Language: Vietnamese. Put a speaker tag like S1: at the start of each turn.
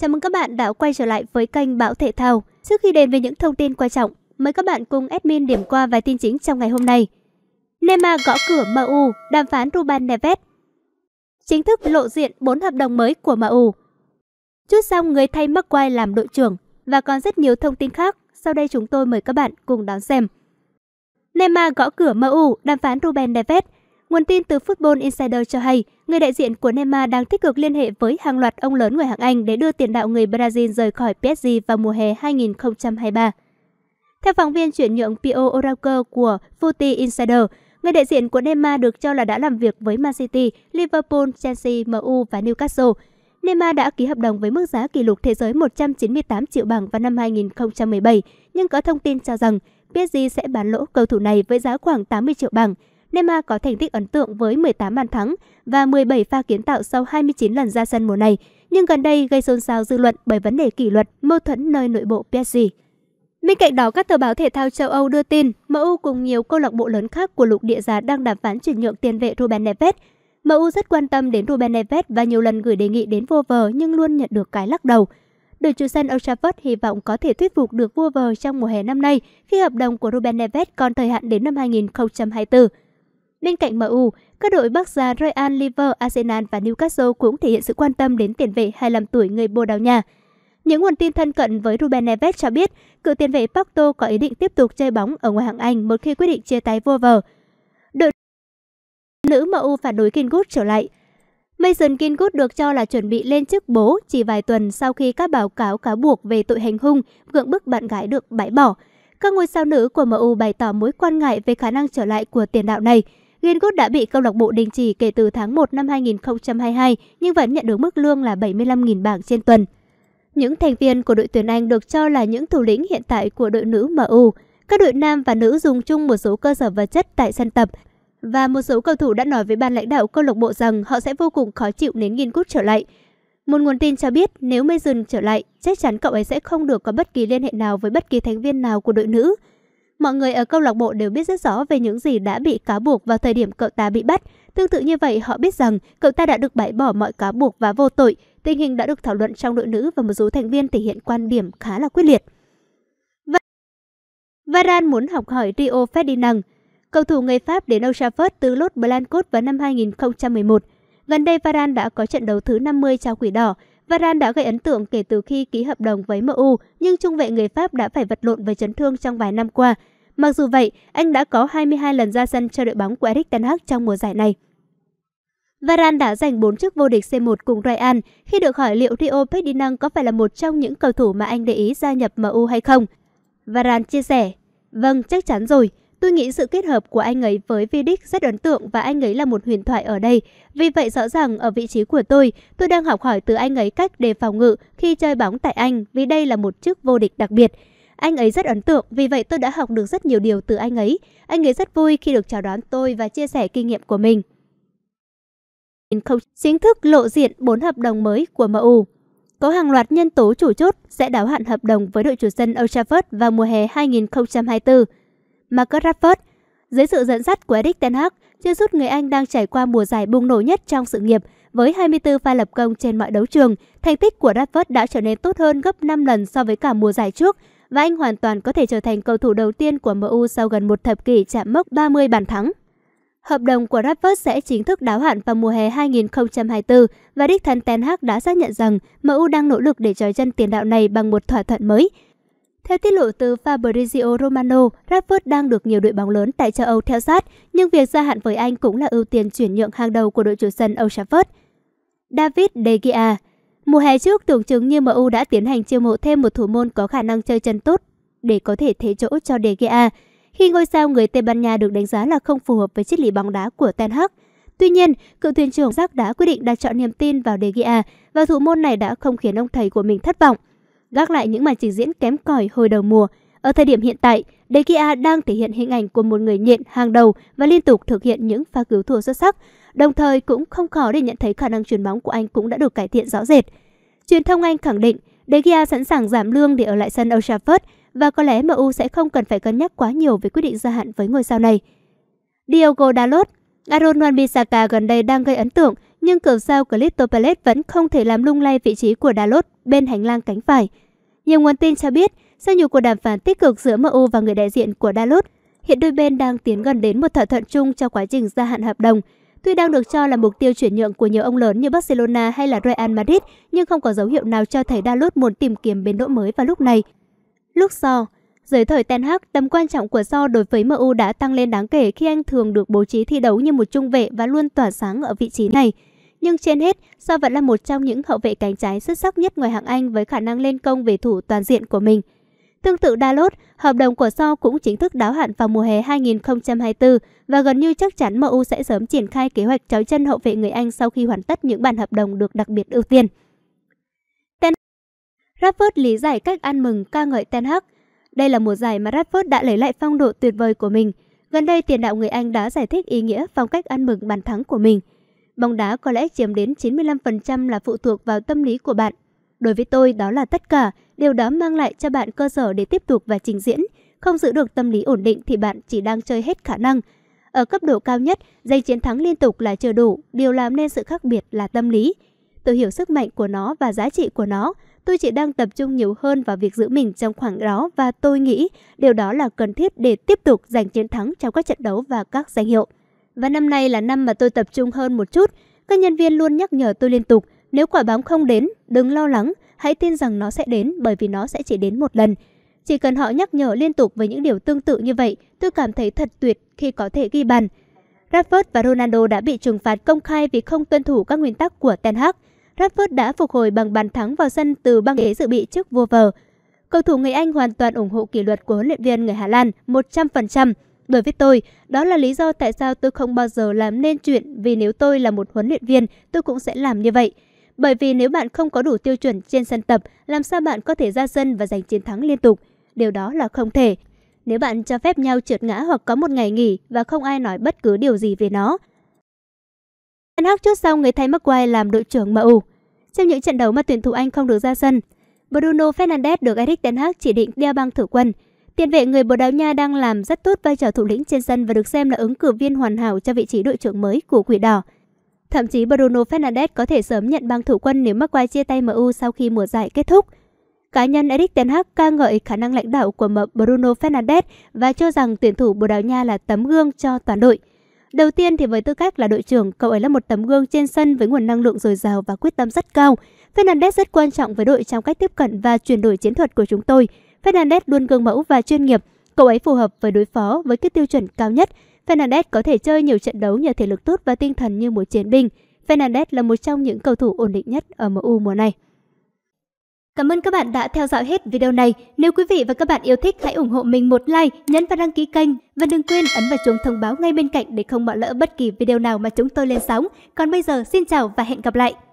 S1: Chào mừng các bạn đã quay trở lại với kênh Bão Thể Thao. Trước khi đến với những thông tin quan trọng, mời các bạn cùng admin điểm qua vài tin chính trong ngày hôm nay. Neymar gõ cửa MU, đàm phán Ruben Neves. Chính thức lộ diện 4 hợp đồng mới của MU. Chút xong người thay Maguire làm đội trưởng và còn rất nhiều thông tin khác. Sau đây chúng tôi mời các bạn cùng đón xem. Neymar gõ cửa MU, đàm phán Ruben Neves Nguồn tin từ Football Insider cho hay, người đại diện của Neymar đang tích cực liên hệ với hàng loạt ông lớn người hạng Anh để đưa tiền đạo người Brazil rời khỏi PSG vào mùa hè 2023. Theo phóng viên chuyển nhượng Pio Oracle của Footy Insider, người đại diện của Neymar được cho là đã làm việc với Man City, Liverpool, Chelsea, MU và Newcastle. Neymar đã ký hợp đồng với mức giá kỷ lục thế giới 198 triệu bảng vào năm 2017, nhưng có thông tin cho rằng PSG sẽ bán lỗ cầu thủ này với giá khoảng 80 triệu bảng. Neymar có thành tích ấn tượng với 18 bàn thắng và 17 pha kiến tạo sau 29 lần ra sân mùa này, nhưng gần đây gây xôn xao dư luận bởi vấn đề kỷ luật, mâu thuẫn nơi nội bộ PSG. Bên cạnh đó, các tờ báo thể thao châu Âu đưa tin MU cùng nhiều câu lạc bộ lớn khác của lục địa già đang đàm phán chuyển nhượng tiền vệ Ruben Neves. MU rất quan tâm đến Ruben Neves và nhiều lần gửi đề nghị đến Vua vờ nhưng luôn nhận được cái lắc đầu. Đội chủ sân Old Trafford hy vọng có thể thuyết phục được vua vờ trong mùa hè năm nay khi hợp đồng của Ruben Neves còn thời hạn đến năm 2024. Bên cạnh MU, các đội Bắc Già Real, liver Arsenal và Newcastle cũng thể hiện sự quan tâm đến tiền vệ 25 tuổi người Bồ Đào Nha. Những nguồn tin thân cận với Ruben Neves cho biết, cựu tiền vệ Porto có ý định tiếp tục chơi bóng ở ngoài hạng Anh một khi quyết định chia tay vô vờ. Đội nữ MU phản đối Kingwood trở lại. Mason Kingwood được cho là chuẩn bị lên chức bố chỉ vài tuần sau khi các báo cáo cáo buộc về tội hành hung gượng bức bạn gái được bãi bỏ. Các ngôi sao nữ của MU bày tỏ mối quan ngại về khả năng trở lại của tiền đạo này. Ginkut đã bị câu lạc bộ đình chỉ kể từ tháng 1 năm 2022 nhưng vẫn nhận được mức lương là 75.000 bảng trên tuần. Những thành viên của đội tuyển Anh được cho là những thủ lĩnh hiện tại của đội nữ MU. Các đội nam và nữ dùng chung một số cơ sở vật chất tại sân tập và một số cầu thủ đã nói với ban lãnh đạo câu lạc bộ rằng họ sẽ vô cùng khó chịu nếu Ginkut trở lại. Một nguồn tin cho biết nếu Mason trở lại, chắc chắn cậu ấy sẽ không được có bất kỳ liên hệ nào với bất kỳ thành viên nào của đội nữ. Mọi người ở câu lạc bộ đều biết rất rõ về những gì đã bị cáo buộc vào thời điểm cậu ta bị bắt. Tương tự như vậy, họ biết rằng cậu ta đã được bãi bỏ mọi cáo buộc và vô tội. Tình hình đã được thảo luận trong đội nữ và một số thành viên thể hiện quan điểm khá là quyết liệt. Varan muốn học hỏi Rio Ferdinand, cầu thủ người Pháp đến Old Trafford từ Los Blancos vào năm 2011. Gần đây Varan đã có trận đấu thứ 50 trao quỷ đỏ, Varane đã gây ấn tượng kể từ khi ký hợp đồng với MU, nhưng trung vệ người Pháp đã phải vật lộn với chấn thương trong vài năm qua. Mặc dù vậy, anh đã có 22 lần ra sân cho đội bóng của Erik Ten Hag trong mùa giải này. Varane đã giành 4 chức vô địch C1 cùng Ryan khi được hỏi liệu Rio Ferdinand có phải là một trong những cầu thủ mà anh để ý gia nhập MU hay không. Varane chia sẻ, Vâng, chắc chắn rồi. Tôi nghĩ sự kết hợp của anh ấy với Vidic rất ấn tượng và anh ấy là một huyền thoại ở đây. Vì vậy rõ ràng ở vị trí của tôi, tôi đang học hỏi từ anh ấy cách đề phòng ngự khi chơi bóng tại Anh vì đây là một chức vô địch đặc biệt. Anh ấy rất ấn tượng, vì vậy tôi đã học được rất nhiều điều từ anh ấy. Anh ấy rất vui khi được chào đón tôi và chia sẻ kinh nghiệm của mình. Chính thức lộ diện 4 hợp đồng mới của MU có hàng loạt nhân tố chủ chốt sẽ đáo hạn hợp đồng với đội chủ sân Old Trafford vào mùa hè 2024. Marcus Rashford. Dưới sự dẫn dắt của Eric Ten Hag, chân sút người Anh đang trải qua mùa giải bùng nổ nhất trong sự nghiệp với 24 pha lập công trên mọi đấu trường. Thành tích của Rashford đã trở nên tốt hơn gấp 5 lần so với cả mùa giải trước và anh hoàn toàn có thể trở thành cầu thủ đầu tiên của MU sau gần một thập kỷ chạm mốc 30 bàn thắng. Hợp đồng của Rashford sẽ chính thức đáo hạn vào mùa hè 2024 và đích thân Ten Hag đã xác nhận rằng MU đang nỗ lực để trói chân tiền đạo này bằng một thỏa thuận mới. Theo tiết lộ từ Fabrizio Romano, Rashford đang được nhiều đội bóng lớn tại châu Âu theo sát, nhưng việc gia hạn với anh cũng là ưu tiên chuyển nhượng hàng đầu của đội chủ sân Old Trafford. David De Gea Mùa hè trước, tưởng chừng như MU đã tiến hành chiêu mộ thêm một thủ môn có khả năng chơi chân tốt để có thể thế chỗ cho De Gea, khi ngôi sao người Tây Ban Nha được đánh giá là không phù hợp với triết lý bóng đá của Ten Hag. Tuy nhiên, cựu thuyền trưởng Jack đã quyết định đặt chọn niềm tin vào De Gea và thủ môn này đã không khiến ông thầy của mình thất vọng gác lại những màn trình diễn kém cỏi hồi đầu mùa. Ở thời điểm hiện tại, Dekia đang thể hiện hình ảnh của một người nhện hàng đầu và liên tục thực hiện những pha cứu thua xuất sắc. Đồng thời cũng không khó để nhận thấy khả năng chuyển bóng của anh cũng đã được cải thiện rõ rệt. Truyền thông Anh khẳng định De Gea sẵn sàng giảm lương để ở lại sân Old Trafford và có lẽ MU sẽ không cần phải cân nhắc quá nhiều về quyết định gia hạn với ngôi sao này. Diogo Dalot, Aaron Wan-Bissaka gần đây đang gây ấn tượng nhưng cửu sao Crystal Palace vẫn không thể làm lung lay vị trí của Dalot bên hành lang cánh phải. Nhiều nguồn tin cho biết, sau nhiều cuộc đàm phán tích cực giữa MU và người đại diện của Dalot, hiện đôi bên đang tiến gần đến một thỏa thuận chung cho quá trình gia hạn hợp đồng. Tuy đang được cho là mục tiêu chuyển nhượng của nhiều ông lớn như Barcelona hay là Real Madrid, nhưng không có dấu hiệu nào cho thấy Dalot muốn tìm kiếm bến đỗ mới vào lúc này. Lúc sau, dưới thời Ten Hag, tầm quan trọng của So đối với MU đã tăng lên đáng kể khi anh thường được bố trí thi đấu như một trung vệ và luôn tỏa sáng ở vị trí này. Nhưng trên hết, Sa vẫn là một trong những hậu vệ cánh trái xuất sắc nhất ngoài hạng Anh với khả năng lên công về thủ toàn diện của mình. Tương tự Dalot, hợp đồng của So cũng chính thức đáo hạn vào mùa hè 2024 và gần như chắc chắn MU sẽ sớm triển khai kế hoạch trói chân hậu vệ người Anh sau khi hoàn tất những bản hợp đồng được đặc biệt ưu tiên. Ten Rashford lý giải cách ăn mừng ca ngợi Ten Hag. Đây là mùa giải mà Radford đã lấy lại phong độ tuyệt vời của mình. Gần đây tiền đạo người Anh đã giải thích ý nghĩa phong cách ăn mừng bàn thắng của mình – bóng đá có lẽ chiếm đến 95% là phụ thuộc vào tâm lý của bạn. Đối với tôi đó là tất cả, điều đó mang lại cho bạn cơ sở để tiếp tục và trình diễn. Không giữ được tâm lý ổn định thì bạn chỉ đang chơi hết khả năng. Ở cấp độ cao nhất, giây chiến thắng liên tục là chưa đủ, điều làm nên sự khác biệt là tâm lý. Tôi hiểu sức mạnh của nó và giá trị của nó. Tôi chỉ đang tập trung nhiều hơn vào việc giữ mình trong khoảng đó và tôi nghĩ điều đó là cần thiết để tiếp tục giành chiến thắng trong các trận đấu và các danh hiệu. Và năm nay là năm mà tôi tập trung hơn một chút. Các nhân viên luôn nhắc nhở tôi liên tục, nếu quả bóng không đến, đừng lo lắng, hãy tin rằng nó sẽ đến bởi vì nó sẽ chỉ đến một lần. Chỉ cần họ nhắc nhở liên tục với những điều tương tự như vậy, tôi cảm thấy thật tuyệt khi có thể ghi bàn. Rashford và Ronaldo đã bị trừng phạt công khai vì không tuân thủ các nguyên tắc của Ten Hag. Rashford đã phục hồi bằng bàn thắng vào sân từ băng ghế dự bị trước vua vờ. Cầu thủ người Anh hoàn toàn ủng hộ kỷ luật của huấn luyện viên người Hà Lan 100%. Đối với tôi, đó là lý do tại sao tôi không bao giờ làm nên chuyện vì nếu tôi là một huấn luyện viên, tôi cũng sẽ làm như vậy. Bởi vì nếu bạn không có đủ tiêu chuẩn trên sân tập, làm sao bạn có thể ra sân và giành chiến thắng liên tục? Điều đó là không thể. Nếu bạn cho phép nhau trượt ngã hoặc có một ngày nghỉ và không ai nói bất cứ điều gì về nó. Anh Hắc chốt sau người thay Maguire làm đội trưởng MU. Trong những trận đấu mà tuyển thủ Anh không được ra sân, Bruno Fernandes được Eric Ten Hag chỉ định đeo băng thử quân. Tiền vệ người Bồ Đào Nha đang làm rất tốt vai trò thủ lĩnh trên sân và được xem là ứng cử viên hoàn hảo cho vị trí đội trưởng mới của Quỷ Đỏ. Thậm chí Bruno Fernandes có thể sớm nhận băng thủ quân nếu Maguire chia tay MU sau khi mùa giải kết thúc. Cá nhân Eric Ten Hag ca ngợi khả năng lãnh đạo của mập Bruno Fernandes và cho rằng tuyển thủ Bồ Đào Nha là tấm gương cho toàn đội. Đầu tiên thì với tư cách là đội trưởng, cậu ấy là một tấm gương trên sân với nguồn năng lượng dồi dào và quyết tâm rất cao. Fernandes rất quan trọng với đội trong cách tiếp cận và chuyển đổi chiến thuật của chúng tôi – Fernandez luôn gương mẫu và chuyên nghiệp, cậu ấy phù hợp với đối phó với các tiêu chuẩn cao nhất. Fernandez có thể chơi nhiều trận đấu nhờ thể lực tốt và tinh thần như một chiến binh. Fernandez là một trong những cầu thủ ổn định nhất ở MU mùa này. Cảm ơn các bạn đã theo dõi hết video này. Nếu quý vị và các bạn yêu thích, hãy ủng hộ mình một like, nhấn và đăng ký kênh. Và đừng quên ấn vào chuông thông báo ngay bên cạnh để không bỏ lỡ bất kỳ video nào mà chúng tôi lên sóng. Còn bây giờ, xin chào và hẹn gặp lại!